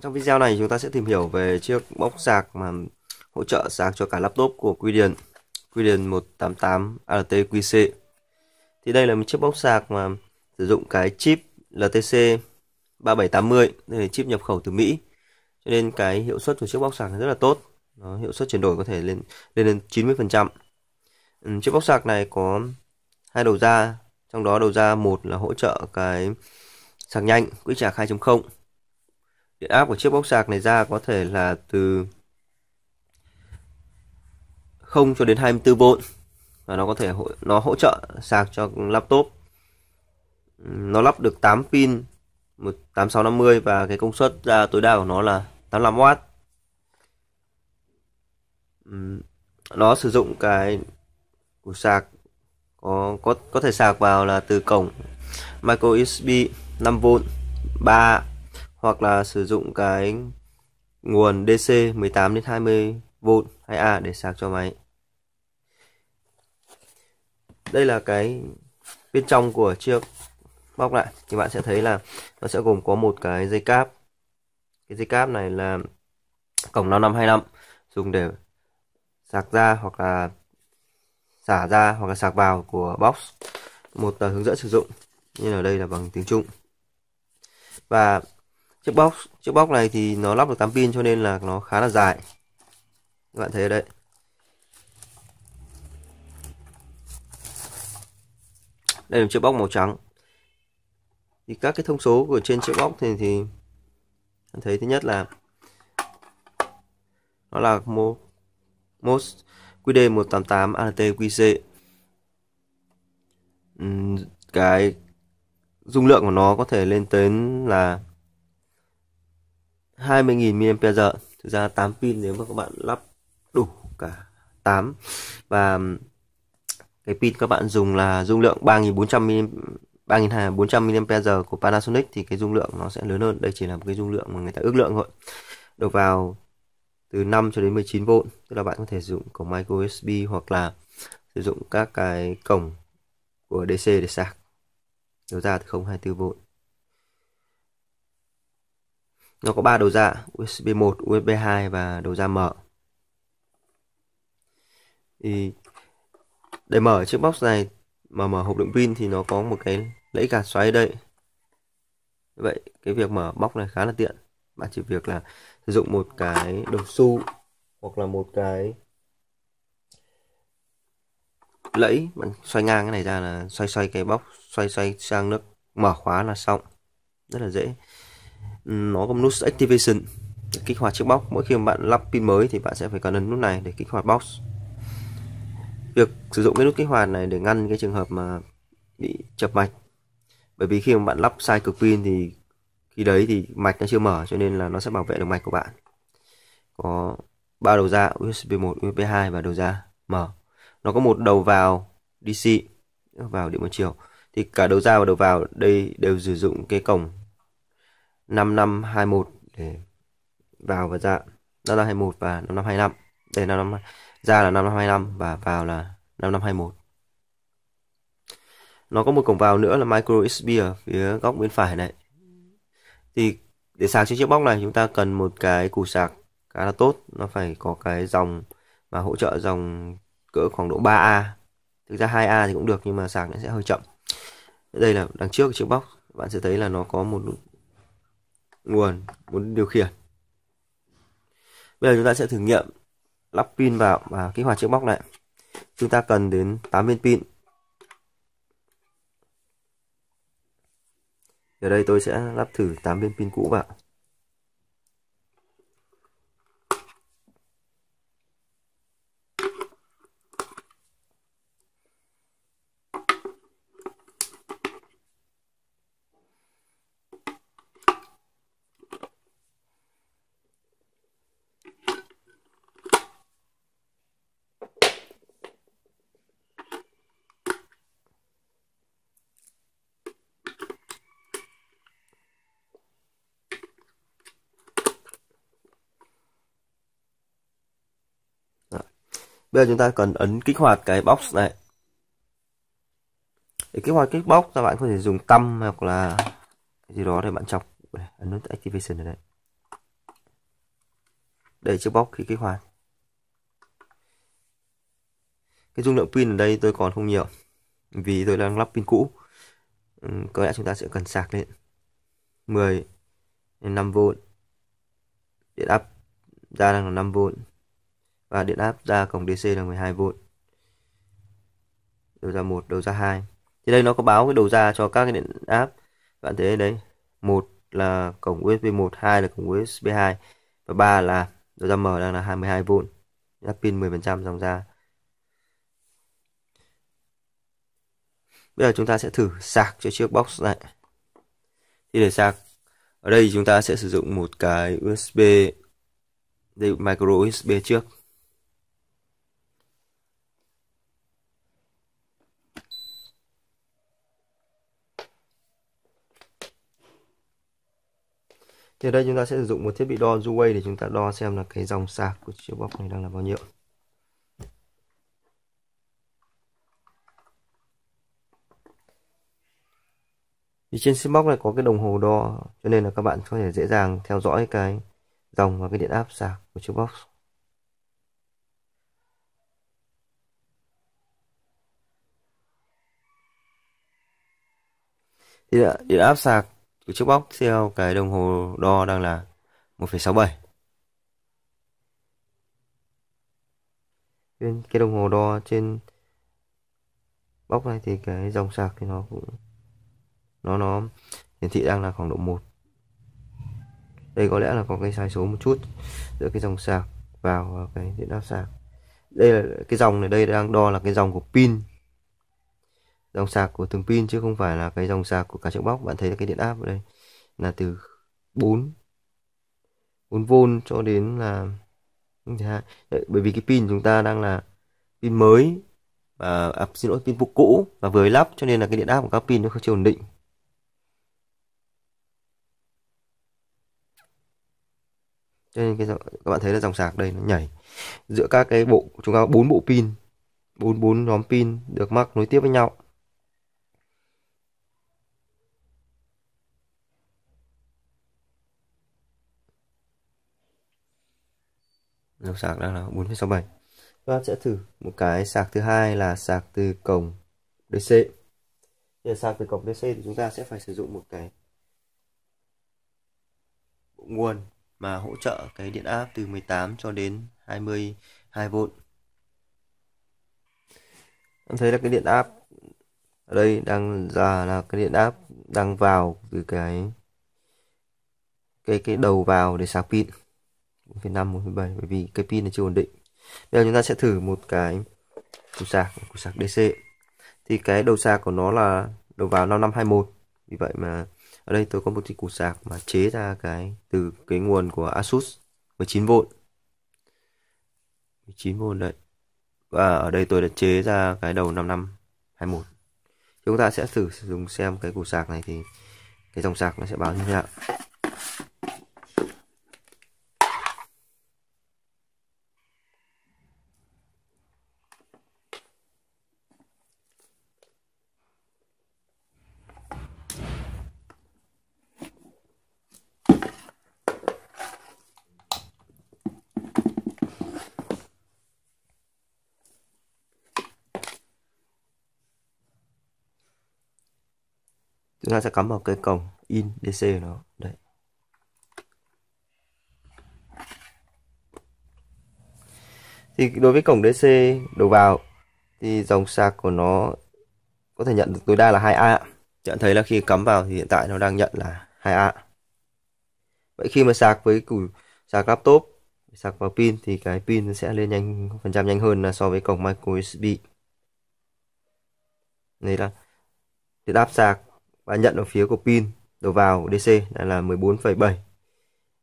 Trong video này chúng ta sẽ tìm hiểu về chiếc bóc sạc mà hỗ trợ sạc cho cả laptop của Quy Điền Quy Điền 188 RTQC Thì đây là một chiếc bóc sạc mà sử dụng cái chip LTC 3780 Đây là chip nhập khẩu từ Mỹ Cho nên cái hiệu suất của chiếc bóc sạc này rất là tốt Nó, Hiệu suất chuyển đổi có thể lên lên đến 90% ừ, Chiếc bóc sạc này có hai đầu ra Trong đó đầu ra một là hỗ trợ cái sạc nhanh, quỹ trả 2.0 điện áp của chiếc bóc sạc này ra có thể là từ 0 cho đến 24V và nó có thể hỗ, nó hỗ trợ sạc cho laptop nó lắp được 8 pin 8650 và cái công suất ra tối đa của nó là 85W nó sử dụng cái củ sạc có có có thể sạc vào là từ cổng micro USB 5V 3 hoặc là sử dụng cái nguồn DC 18 đến 20V 2A để sạc cho máy. Đây là cái bên trong của chiếc bóc lại thì bạn sẽ thấy là nó sẽ gồm có một cái dây cáp. Cái dây cáp này là cổng 5525 dùng để sạc ra hoặc là xả ra hoặc là sạc vào của box. Một tờ à, hướng dẫn sử dụng như ở đây là bằng tiếng Trung. Và chiếc box chiếc box này thì nó lắp được 8 pin cho nên là nó khá là dài các bạn thấy ở đây đây là chiếc box màu trắng thì các cái thông số của trên chiếc box thì thì thấy thứ nhất là nó là mô MOS QD188 ANTQC cái dung lượng của nó có thể lên đến là 20.000 mAh thực ra 8 pin nếu mà các bạn lắp đủ cả 8 và cái pin các bạn dùng là dung lượng 3.400 3.400 mAh của Panasonic thì cái dung lượng nó sẽ lớn hơn đây chỉ là một cái dung lượng mà người ta ước lượng thôi được vào từ 5 cho đến 19V tức là bạn có thể dùng cổng micro USB hoặc là sử dụng các cái cổng của DC để sạc đầu ra thì từ 024V nó có 3 đầu ra USB 1, USB 2 và đầu ra mở. Thì để mở chiếc box này mà mở hộp đựng pin thì nó có một cái lẫy gạt xoáy đây. Vậy cái việc mở box này khá là tiện. Bạn chỉ việc là sử dụng một cái đồng xu hoặc là một cái lẫy bạn xoay ngang cái này ra là xoay xoay cái bóc xoay xoay sang nước mở khóa là xong rất là dễ nó có một nút activation để kích hoạt chiếc box mỗi khi mà bạn lắp pin mới thì bạn sẽ phải cần ấn nút này để kích hoạt box việc sử dụng cái nút kích hoạt này để ngăn cái trường hợp mà bị chập mạch bởi vì khi mà bạn lắp sai cực pin thì khi đấy thì mạch nó chưa mở cho nên là nó sẽ bảo vệ được mạch của bạn có ba đầu ra USB 1, USB 2 và đầu ra mở nó có một đầu vào DC vào điện một chiều thì cả đầu ra và đầu vào đây đều sử dụng cái cổng 5521 để vào và ra 5521 và 5525 để 55 ra là 5525 và vào là 5521 nó có một cổng vào nữa là micro USB ở phía góc bên phải này thì để sạc trên chiếc bóc này chúng ta cần một cái củ sạc khá là tốt nó phải có cái dòng mà hỗ trợ dòng cỡ khoảng độ 3A thực ra 2A thì cũng được nhưng mà sạc nó sẽ hơi chậm đây là đằng trước chiếc bóc bạn sẽ thấy là nó có một nguồn muốn điều khiển bây giờ chúng ta sẽ thử nghiệm lắp pin vào và kích hoạt chiếc bóc này chúng ta cần đến 8 viên pin ở đây tôi sẽ lắp thử 8 viên pin cũ vào bây giờ chúng ta cần ấn kích hoạt cái box này để kích hoạt kích box các bạn có thể dùng tăm hoặc là gì đó để bạn chọc ấn nút activation ở đây để chiếc box khi kích hoạt cái dung lượng pin ở đây tôi còn không nhiều vì tôi đang lắp pin cũ ừ, có lẽ chúng ta sẽ cần sạc lên 10 5V điện áp ra đang là 5V và điện áp ra cổng DC là 12V. Đầu ra 1, đầu ra 2. Thì đây nó có báo cái đầu ra cho các cái điện áp. Bạn thấy đấy, một là cổng USB 1, hai là cổng USB 2 và ba là đầu ra M đang là 22V. Áp pin 10% dòng ra. Bây giờ chúng ta sẽ thử sạc cho chiếc box này. Thì để sạc ở đây chúng ta sẽ sử dụng một cái USB đây micro USB trước thì đây chúng ta sẽ sử dụng một thiết bị đo Jouway để chúng ta đo xem là cái dòng sạc của chiếc box này đang là bao nhiêu thì trên chiếc này có cái đồng hồ đo cho nên là các bạn có thể dễ dàng theo dõi cái dòng và cái điện áp sạc của chiếc box thì điện áp sạc từ chiếc bóc theo cái đồng hồ đo đang là 1,67 Trên cái đồng hồ đo trên bóc này thì cái dòng sạc thì nó cũng nó nó hiển thị đang là khoảng độ 1 đây có lẽ là có cái sai số một chút giữa cái dòng sạc vào cái điện áp sạc đây là cái dòng này đây đang đo là cái dòng của pin dòng sạc của từng pin chứ không phải là cái dòng sạc của cả chiếc bóc bạn thấy là cái điện áp ở đây là từ 4 4V cho đến là dạ, bởi vì cái pin chúng ta đang là pin mới và à, xin lỗi pin cũ và vừa lắp cho nên là cái điện áp của các pin nó không chưa ổn định cho nên cái các bạn thấy là dòng sạc đây nó nhảy giữa các cái bộ chúng ta bốn bộ pin bốn bốn nhóm pin được mắc nối tiếp với nhau dấu sạc đang là 4,67 Chúng ta sẽ thử một cái sạc thứ hai là sạc từ cổng DC để sạc từ cổng DC thì chúng ta sẽ phải sử dụng một cái bộ nguồn mà hỗ trợ cái điện áp từ 18 cho đến 22V em thấy là cái điện áp ở đây đang ra dạ, là cái điện áp đang vào từ cái cái cái đầu vào để sạc pin 1,5 1,7 bởi vì cái pin này chưa ổn định bây giờ chúng ta sẽ thử một cái cục sạc cục sạc DC thì cái đầu sạc của nó là đầu vào 5521 vì vậy mà ở đây tôi có một cái cục sạc mà chế ra cái từ cái nguồn của Asus 19V 19V đấy và ở đây tôi đã chế ra cái đầu 5521 chúng ta sẽ thử sử dụng xem cái cục sạc này thì cái dòng sạc nó sẽ báo như thế nào chúng ta sẽ cắm vào cái cổng in DC của nó đấy thì đối với cổng DC đầu vào thì dòng sạc của nó có thể nhận được tối đa là 2A nhận thấy là khi cắm vào thì hiện tại nó đang nhận là 2A vậy khi mà sạc với củ sạc laptop sạc vào pin thì cái pin sẽ lên nhanh phần trăm nhanh hơn là so với cổng micro USB đây là thì đáp sạc bạn nhận ở phía của pin đầu vào DC đây là 14,7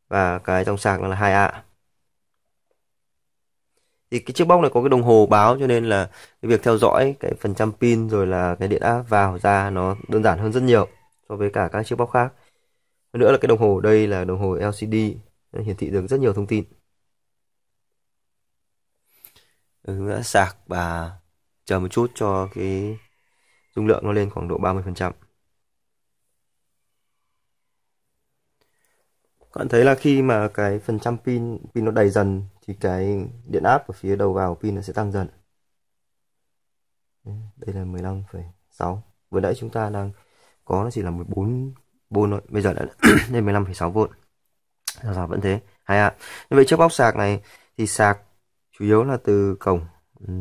và cái dòng sạc là 2A thì cái chiếc bóc này có cái đồng hồ báo cho nên là cái việc theo dõi cái phần trăm pin rồi là cái điện áp vào ra nó đơn giản hơn rất nhiều so với cả các chiếc bóc khác hơn nữa là cái đồng hồ đây là đồng hồ LCD hiển thị được rất nhiều thông tin ừ, đã sạc và chờ một chút cho cái dung lượng nó lên khoảng độ 30% các bạn thấy là khi mà cái phần trăm pin pin nó đầy dần thì cái điện áp ở phía đầu vào pin nó sẽ tăng dần đây là 15,6 vừa nãy chúng ta đang có nó chỉ là 14 v thôi bây giờ đã lên 15,6 v là giờ dạ, dạ, vẫn thế hay ạ à. như vậy trước bóc sạc này thì sạc chủ yếu là từ cổng ừ,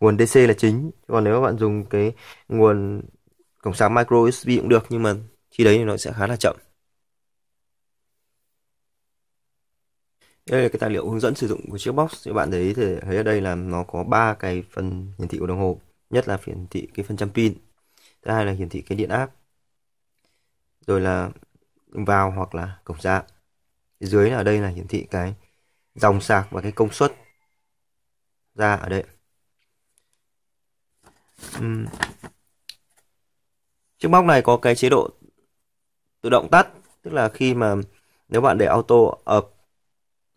nguồn DC là chính còn nếu các bạn dùng cái nguồn cổng sạc micro USB cũng được nhưng mà khi đấy thì nó sẽ khá là chậm đây là cái tài liệu hướng dẫn sử dụng của chiếc box các bạn thấy thì thấy ở đây là nó có ba cái phần hiển thị của đồng hồ nhất là hiển thị cái phần trăm pin thứ hai là hiển thị cái điện áp rồi là vào hoặc là cổng ra dưới là ở đây là hiển thị cái dòng sạc và cái công suất ra ở đây uhm. chiếc box này có cái chế độ tự động tắt tức là khi mà nếu bạn để auto ập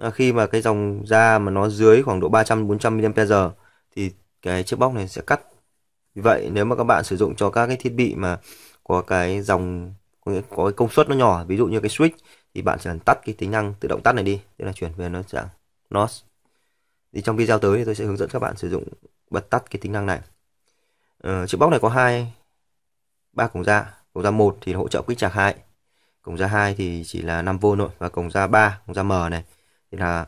À, khi mà cái dòng da mà nó dưới khoảng độ 300 400 mAh thì cái chiếc bóc này sẽ cắt vì vậy nếu mà các bạn sử dụng cho các cái thiết bị mà có cái dòng có, có cái công suất nó nhỏ ví dụ như cái switch thì bạn chỉ cần tắt cái tính năng tự động tắt này đi tức là chuyển về nó sẽ nó thì trong video tới thì tôi sẽ hướng dẫn các bạn sử dụng bật tắt cái tính năng này ờ, chiếc bóc này có hai ba cổng ra cổng ra một thì hỗ trợ quýt chạc hai cổng ra hai thì chỉ là 5V thôi và cổng ra 3 cổng ra M này thì là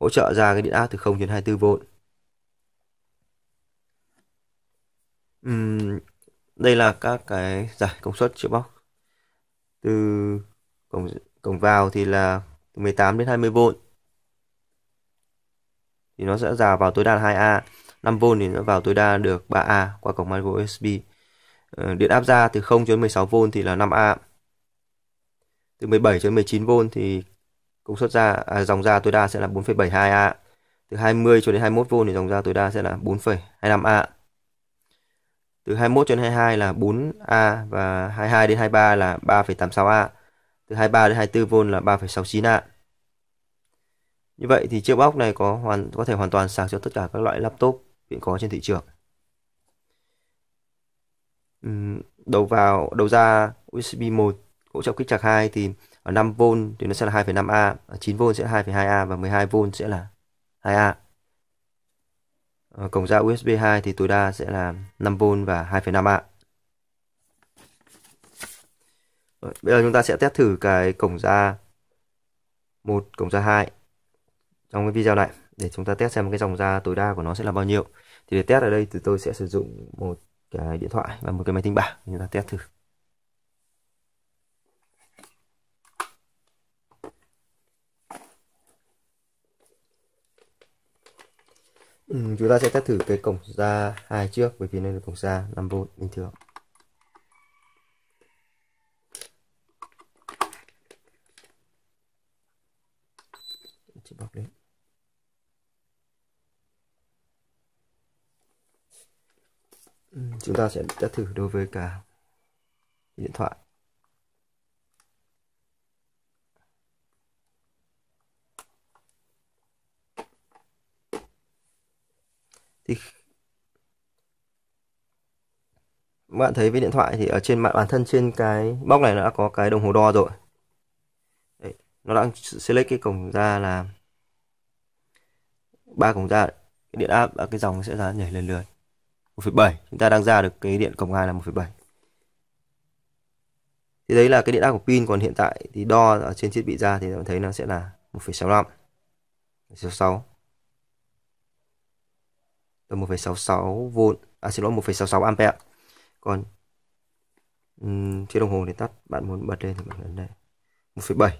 hỗ trợ ra cái điện áp từ 0 đến 24V. Uhm, đây là các cái giải công suất chịu bóc. Từ cổng cổng vào thì là từ 18 đến 20V. Thì nó sẽ ra vào tối đa là 2A, 5V thì nó vào tối đa được 3A qua cổng micro USB. Ờ, điện áp ra từ 0 đến 16V thì là 5A. Từ 17 đến 19V thì công suất ra à, dòng ra tối đa sẽ là 4,72A từ 20 cho đến 21V thì dòng ra tối đa sẽ là 4,25A từ 21 cho đến 22 là 4A và 22 đến 23 là 3,86A từ 23 đến 24V là 3,69A như vậy thì chiếc box này có hoàn có thể hoàn toàn sạc cho tất cả các loại laptop hiện có trên thị trường đầu vào đầu ra USB 1 hỗ trợ kích trạc 2 thì 5V thì nó sẽ là 2,5A, 9V sẽ là 2,2A và 12V sẽ là 2A. Ờ, cổng ra USB 2 thì tối đa sẽ là 5V và 2,5A. bây giờ chúng ta sẽ test thử cái cổng ra 1, cổng ra 2 trong cái video này để chúng ta test xem cái dòng ra tối đa của nó sẽ là bao nhiêu. Thì để test ở đây thì tôi sẽ sử dụng một cái điện thoại và một cái máy tính bảng chúng ta test thử. Ừ, chúng ta sẽ test thử cái cổng ra hai trước bởi vì đây là cổng ra 5V bình thường. Ừ, chúng ta sẽ test thử đối với cả điện thoại. thì bạn thấy với điện thoại thì ở trên mạng bản thân trên cái bóc này nó đã có cái đồng hồ đo rồi Đấy, nó đang select cái cổng ra là ba cổng ra cái điện áp à, cái dòng sẽ ra nhảy lần lượt 1,7 chúng ta đang ra được cái điện cổng 2 là 1,7 thì đấy là cái điện áp của pin còn hiện tại thì đo ở trên thiết bị ra thì bạn thấy nó sẽ là 1,65 66 là 1,66V à xin lỗi 1,66 ampe còn um, chiếc đồng hồ để tắt bạn muốn bật lên thì bạn ấn đây 1,7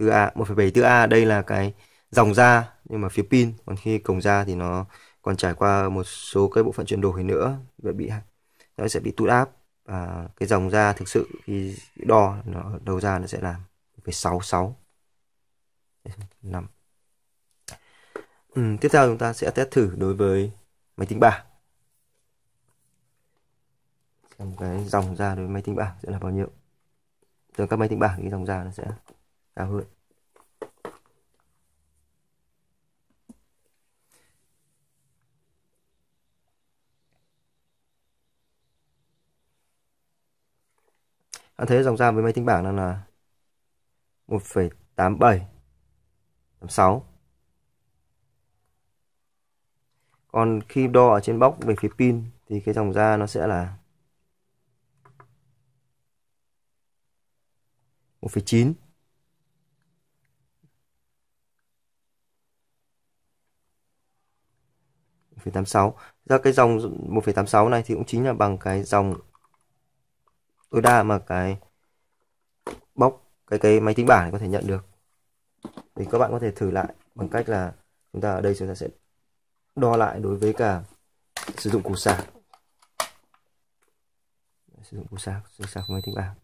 4A 1,74A đây là cái dòng ra nhưng mà phía pin còn khi cổng ra thì nó còn trải qua một số cái bộ phận chuyển đổi nữa và bị nó sẽ bị tụt áp và cái dòng ra thực sự khi đo nó đầu ra nó sẽ là 1,66 5 ừ, tiếp theo chúng ta sẽ test thử đối với máy tính bảng xem cái dòng ra đối với máy tính bảng sẽ là bao nhiêu từ các máy tính bảng cái dòng ra nó sẽ cao hơn Anh thấy dòng ra với máy tính bảng là 1,87 86 còn khi đo ở trên bóc về phía pin thì cái dòng da nó sẽ là 1,9 1,86 ra cái dòng 1,86 này thì cũng chính là bằng cái dòng tối đa mà cái bóc cái cái máy tính bảng có thể nhận được thì các bạn có thể thử lại bằng cách là chúng ta ở đây chúng ta sẽ đo lại đối với cả sử dụng củ sạc sử dụng củ sạc sử sạc máy tính bảng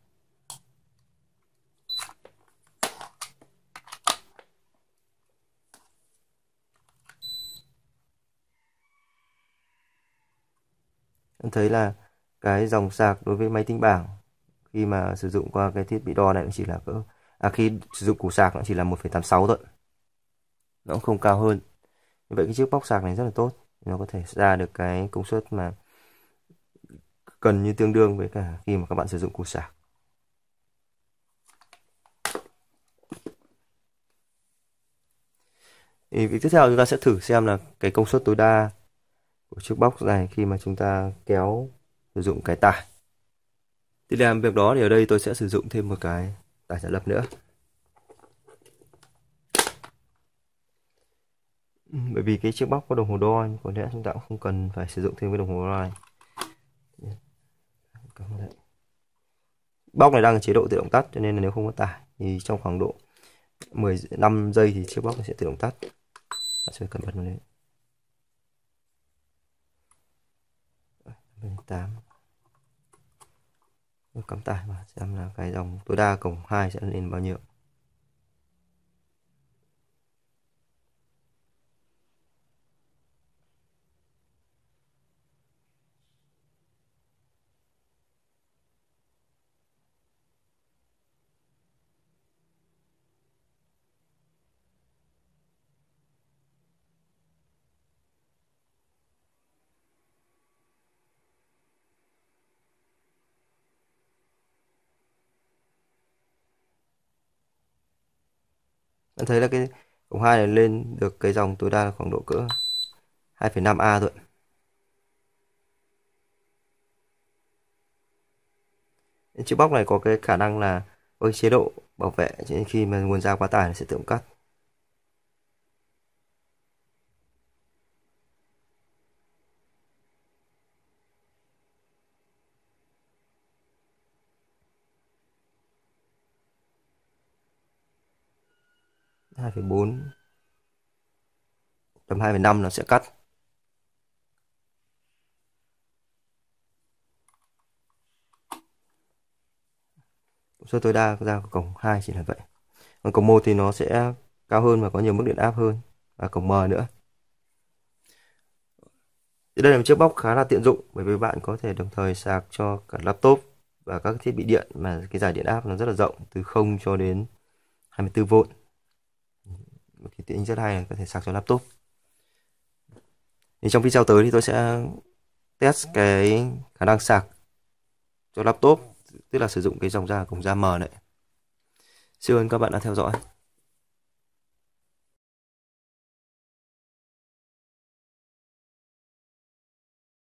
em thấy là cái dòng sạc đối với máy tính bảng khi mà sử dụng qua cái thiết bị đo này chỉ là cỡ à khi sử dụng củ sạc nó chỉ là 1,86 thôi nó cũng không cao hơn như vậy cái chiếc bóc sạc này rất là tốt nó có thể ra được cái công suất mà gần như tương đương với cả khi mà các bạn sử dụng củ sạc thì việc tiếp theo chúng ta sẽ thử xem là cái công suất tối đa của chiếc bóc này khi mà chúng ta kéo sử dụng cái tải. Để làm việc đó thì ở đây tôi sẽ sử dụng thêm một cái tải giả lập nữa. bởi vì cái chiếc bóc có đồng hồ đo có lẽ chúng ta cũng không cần phải sử dụng thêm cái đồng hồ đo này bóc này đang ở chế độ tự động tắt cho nên là nếu không có tải thì trong khoảng độ 15 giây thì chiếc bóc sẽ tự động tắt ta sẽ cần bật nó lên bên 8 cắm tải và xem là cái dòng tối đa cổng 2 sẽ lên bao nhiêu bạn thấy là cái cộng 2 này lên được cái dòng tối đa là khoảng độ cỡ 2,5A thôi chiếc bóc này có cái khả năng là có chế độ bảo vệ khi mà nguồn dao quá tải nó sẽ tự động cắt 2,4 tầm 2,5 nó sẽ cắt số tối đa ra của cổng 2 chỉ là vậy còn cổng 1 thì nó sẽ cao hơn và có nhiều mức điện áp hơn và cổng M nữa thì đây là một chiếc bóc khá là tiện dụng bởi vì bạn có thể đồng thời sạc cho cả laptop và các thiết bị điện mà cái giải điện áp nó rất là rộng từ 0 cho đến 24V cái tiện rất hay là có thể sạc cho laptop thì trong video tới thì tôi sẽ test cái khả năng sạc cho laptop tức là sử dụng cái dòng da cùng da mờ này. Xin ơn các bạn đã theo dõi.